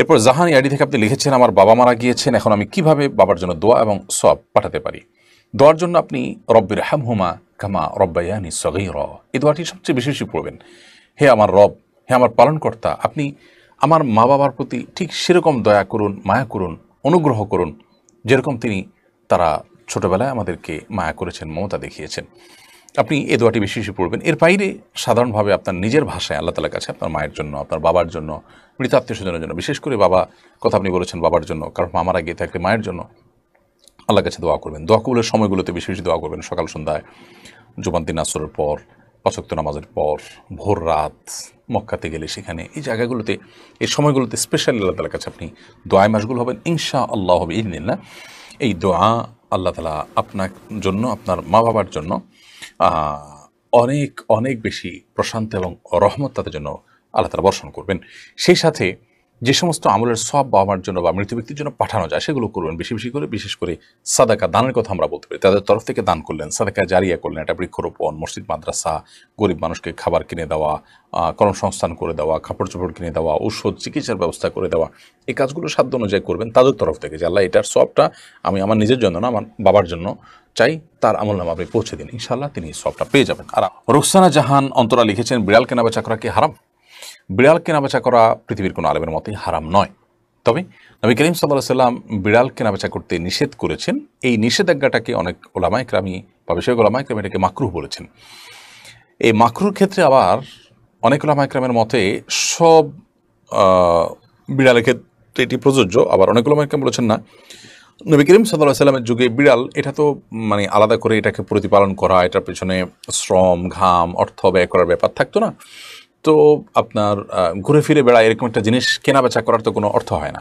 এরপর জাহান ইয়াডি থেকে আপনি লিখেছেন আমার বাবা মারা গিয়েছেন এখন আমি কিভাবে বাবার জন্য দোয়া এবং সব পাঠাতে পারি দোয়ার জন্য আপনি রব্বির হাম হুমা কামা রব্বায়ানি সগৈ র এই দোয়াটি সবচেয়ে বেশি বেশি পড়বেন হে আমার রব হে আমার পালনকর্তা আপনি আমার মা বাবার প্রতি ঠিক সেরকম দয়া করুন মায়া করুন অনুগ্রহ করুন যেরকম তিনি তারা ছোটবেলায় আমাদেরকে মায়া করেছেন মমতা দেখিয়েছেন আপনি এ দোয়াটি বেশি বেশি পড়বেন এর বাইরে সাধারণভাবে আপনার নিজের ভাষায় আল্লাহ তালার কাছে আপনার মায়ের জন্য আপনার বাবার জন্য মৃত আত্মীয় স্বজনের জন্য বিশেষ করে বাবা কথা আপনি বলেছেন বাবার জন্য কারণ মামারা গিয়ে থাকলে মায়ের জন্য আল্লাহ কাছে দোয়া করবেন দোয়া কবুলের সময়গুলোতে বেশি বেশি দোয়া করবেন সকাল সন্ধ্যায় জুমান দিন আসরের পর অশক্ত নামাজের পর ভোর রাত মক্কাতে গেলে সেখানে এই জায়গাগুলোতে এই সময়গুলোতে স্পেশালি আল্লাহ তালার কাছে আপনি দোয়ায় মাসগুলো হবেন ইনশা আল্লাহ হবে ইদিনিল্লা এই দোয়া আল্লাহ তালা আপনার জন্য আপনার মা বাবার জন্য অনেক অনেক বেশি প্রশান্ত এবং রহমত তাদের জন্য আল্লাহ তারা বর্ষণ করবেন সেই সাথে যে সমস্ত আমলের সব বাবার জন্য বা মৃত ব্যক্তির জন্য পাঠানো যায় সেগুলো করবেন বেশি বেশি করে বিশেষ করে সাদাকা দানের কথা আমরা বলতে পারি তাদের তরফ থেকে দান করলেন সাদাকা জারিয়া করলেন একটা বৃক্ষরোপণ মসজিদ মাদ্রাসা গরিব মানুষকে খাবার কিনে দেওয়া কর্মসংস্থান করে দেওয়া কাপড় চোপড় কিনে দেওয়া ঔষধ চিকিৎসার ব্যবস্থা করে দেওয়া এই কাজগুলো সাধ্য অনুযায়ী করবেন তাদের তরফ থেকে যে আল্লাহ এটার সবটা আমি আমার নিজের জন্য না আমার বাবার জন্য চাই তার আমল নাম আপনি পৌঁছে দিন ইনশাল্লাহ তিনি সবটা পেয়ে যাবেন আর রোকসানা জাহান অন্তরা লিখেছেন বিড়াল কেনাবেচা করা কি হারাম বিড়াল কেনাবেচা করা পৃথিবীর কোনো আলেমের মতেই হারাম নয় তবে নবী করিম সাল্লাহ সাল্লাম বিড়াল কেনাবেচা করতে নিষেধ করেছেন এই নিষেধাজ্ঞাটাকে অনেক ওলামায় ক্রামী বা বিষয় ওলামায় ক্রামী এটাকে মাকরুহ বলেছেন এই মাকরুর ক্ষেত্রে আবার অনেক ওলামায় ক্রামের মতে সব বিড়ালের ক্ষেত্রে এটি প্রযোজ্য আবার অনেক ওলামায় ক্রাম বলেছেন না নবী করিম সাল্লাহ সাল্লামের যুগে বিড়াল এটা তো মানে আলাদা করে এটাকে প্রতিপালন করা এটার পেছনে শ্রম ঘাম অর্থ ব্যয় করার ব্যাপার থাকতো না তো আপনার ঘুরে ফিরে বেড়ায় এরকম একটা জিনিস কেনা বেচা করার তো কোনো অর্থ হয় না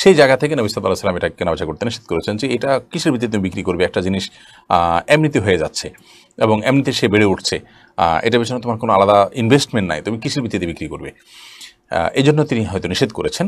সেই জায়গা থেকে নবী সাল্লাহ সাল্লাম এটা কেনা বেচা করতে নিষেধ করেছেন যে এটা কিসের ভিত্তিতে তুমি বিক্রি করবে একটা জিনিস এমনিতে হয়ে যাচ্ছে এবং এমনিতে সে বেড়ে উঠছে এটা পেছনে তোমার কোনো আলাদা ইনভেস্টমেন্ট নাই তুমি কিসের ভিত্তিতে বিক্রি করবে এই জন্য তিনি হয়তো নিষেধ করেছেন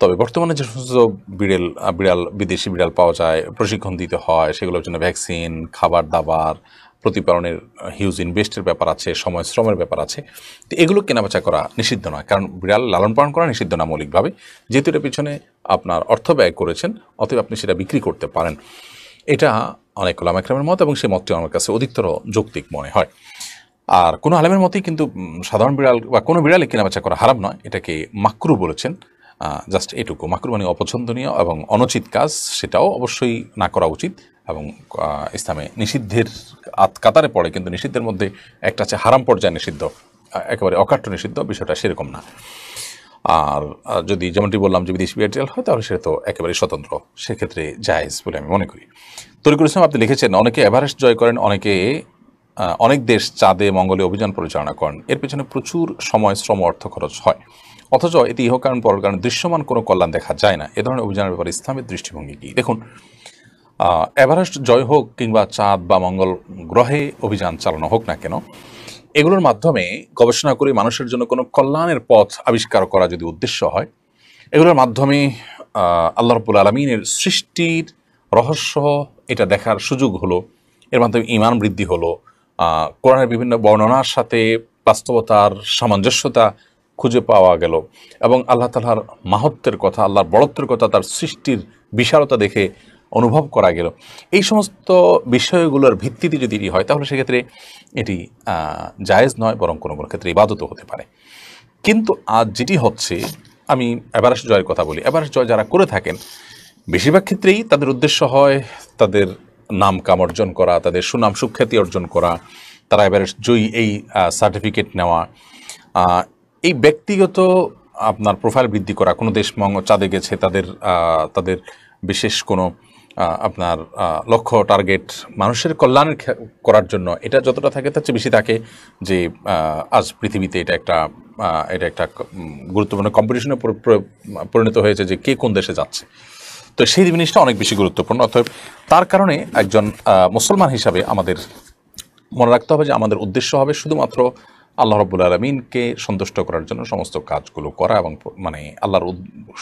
তবে বর্তমানে যে সমস্ত বিড়েল বিড়াল বিদেশি বিড়াল পাওয়া যায় প্রশিক্ষণ দিতে হয় সেগুলোর জন্য ভ্যাকসিন খাবার দাবার প্রতিপালনের হিউজ ইনভেস্টের ব্যাপার আছে সময় শ্রমের ব্যাপার আছে তো এগুলো কেনাবেচা করা নিষিদ্ধ নয় কারণ বিড়াল লালন পালন করা নিষিদ্ধ না মৌলিকভাবে যেহেতু এটা পিছনে আপনার অর্থ ব্যয় করেছেন অতএব আপনি সেটা বিক্রি করতে পারেন এটা অনেক ওলামাকরামের মত এবং সেই মতটি আমার কাছে অধিকতর যৌক্তিক মনে হয় আর কোনো আলেমের মতেই কিন্তু সাধারণ বিড়াল বা কোনো বিড়ালে কেনাবেচা করা হারাম নয় এটাকে মাকরু বলেছেন জাস্ট এটুকু মাকরুবানি অপছন্দনীয় এবং অনুচিত কাজ সেটাও অবশ্যই না করা উচিত এবং ইসলামে নিষিদ্ধের আত কাতারে পড়ে কিন্তু নিষিদ্ধের মধ্যে একটা আছে হারাম পর্যায়ে নিষিদ্ধ একেবারে অকাট্য নিষিদ্ধ বিষয়টা সেরকম না আর যদি যেমনটি বললাম যে বিদেশি বিআরটিএল হয় তাহলে সেটা তো একেবারে স্বতন্ত্র সেক্ষেত্রে জায়েজ বলে আমি মনে করি তরিকুল ইসলাম আপনি লিখেছেন অনেকে এভারেস্ট জয় করেন অনেকে অনেক দেশ চাঁদে মঙ্গলে অভিযান পরিচালনা করেন এর পেছনে প্রচুর সময় শ্রম অর্থ খরচ হয় অথচ এতে ইহকারণ পরকারণ দৃশ্যমান কোনো কল্যাণ দেখা যায় না এ ধরনের অভিযানের ব্যাপারে ইসলামের দৃষ্টিভঙ্গি কী দেখুন এভারেস্ট জয় হোক কিংবা চাঁদ বা মঙ্গল গ্রহে অভিযান চালানো হোক না কেন এগুলোর মাধ্যমে গবেষণা করে মানুষের জন্য কোনো কল্যাণের পথ আবিষ্কার করা যদি উদ্দেশ্য হয় এগুলোর মাধ্যমে আল্লাহ রবুল আলমিনের সৃষ্টির রহস্য এটা দেখার সুযোগ হলো এর মাধ্যমে ইমান বৃদ্ধি হলো কোরআনের বিভিন্ন বর্ণনার সাথে বাস্তবতার সামঞ্জস্যতা খুঁজে পাওয়া গেল এবং আল্লাহ তালার মাহত্বের কথা আল্লাহর বড়ত্বের কথা তার সৃষ্টির বিশালতা দেখে অনুভব করা গেল এই সমস্ত বিষয়গুলোর ভিত্তিতে যদি এটি হয় তাহলে সেক্ষেত্রে এটি জায়েজ নয় বরং কোনো কোনো ক্ষেত্রে ইবাদত হতে পারে কিন্তু আজ যেটি হচ্ছে আমি এভারেস্ট জয়ের কথা বলি এভারেস্ট জয় যারা করে থাকেন বেশিরভাগ ক্ষেত্রেই তাদের উদ্দেশ্য হয় তাদের নাম কাম অর্জন করা তাদের সুনাম সুখ্যাতি অর্জন করা তারা এভারেস্ট জয়ী এই সার্টিফিকেট নেওয়া এই ব্যক্তিগত আপনার প্রোফাইল বৃদ্ধি করা কোনো দেশ মঙ্গ চাঁদে গেছে তাদের তাদের বিশেষ কোনো আপনার লক্ষ্য টার্গেট মানুষের কল্যাণ করার জন্য এটা যতটা থাকে তার চেয়ে বেশি থাকে যে আজ পৃথিবীতে এটা একটা এটা একটা গুরুত্বপূর্ণ কম্পিটিশনে পরিণত হয়েছে যে কে কোন দেশে যাচ্ছে তো সেই জিনিসটা অনেক বেশি গুরুত্বপূর্ণ অতএব তার কারণে একজন মুসলমান হিসাবে আমাদের মনে রাখতে হবে যে আমাদের উদ্দেশ্য হবে শুধুমাত্র আল্লাহ রব্বুল আলমিনকে সন্তুষ্ট করার জন্য সমস্ত কাজগুলো করা এবং মানে আল্লাহর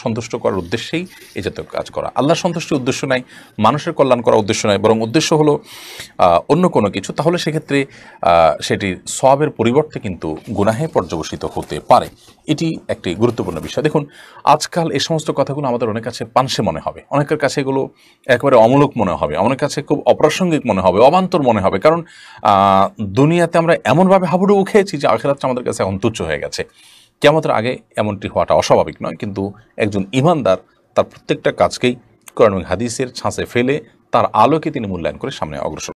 সন্তুষ্ট করার উদ্দেশ্যেই এই জাতীয় কাজ করা আল্লাহর সন্তুষ্টির উদ্দেশ্য নাই মানুষের কল্যাণ করার উদ্দেশ্য নয় বরং উদ্দেশ্য হলো অন্য কোনো কিছু তাহলে সেক্ষেত্রে সেটি সবের পরিবর্তে কিন্তু গুনাহে পর্যবসিত হতে পারে এটি একটি গুরুত্বপূর্ণ বিষয় দেখুন আজকাল এই সমস্ত কথাগুলো আমাদের অনেক কাছে পানসে মনে হবে অনেকের কাছে এগুলো একেবারে অমূলক মনে হবে অনেক কাছে খুব অপ্রাসঙ্গিক মনে হবে অবান্তর মনে হবে কারণ দুনিয়াতে আমরা এমনভাবে হাবুডুবু খেয়েছি যে আখেরাতটা আমাদের কাছে তুচ্ছ হয়ে গেছে কেমতের আগে এমনটি হওয়াটা অস্বাভাবিক নয় কিন্তু একজন ইমানদার তার প্রত্যেকটা কাজকেই কোরআন হাদিসের ছাঁচে ফেলে তার আলোকে তিনি মূল্যায়ন করে সামনে অগ্রসর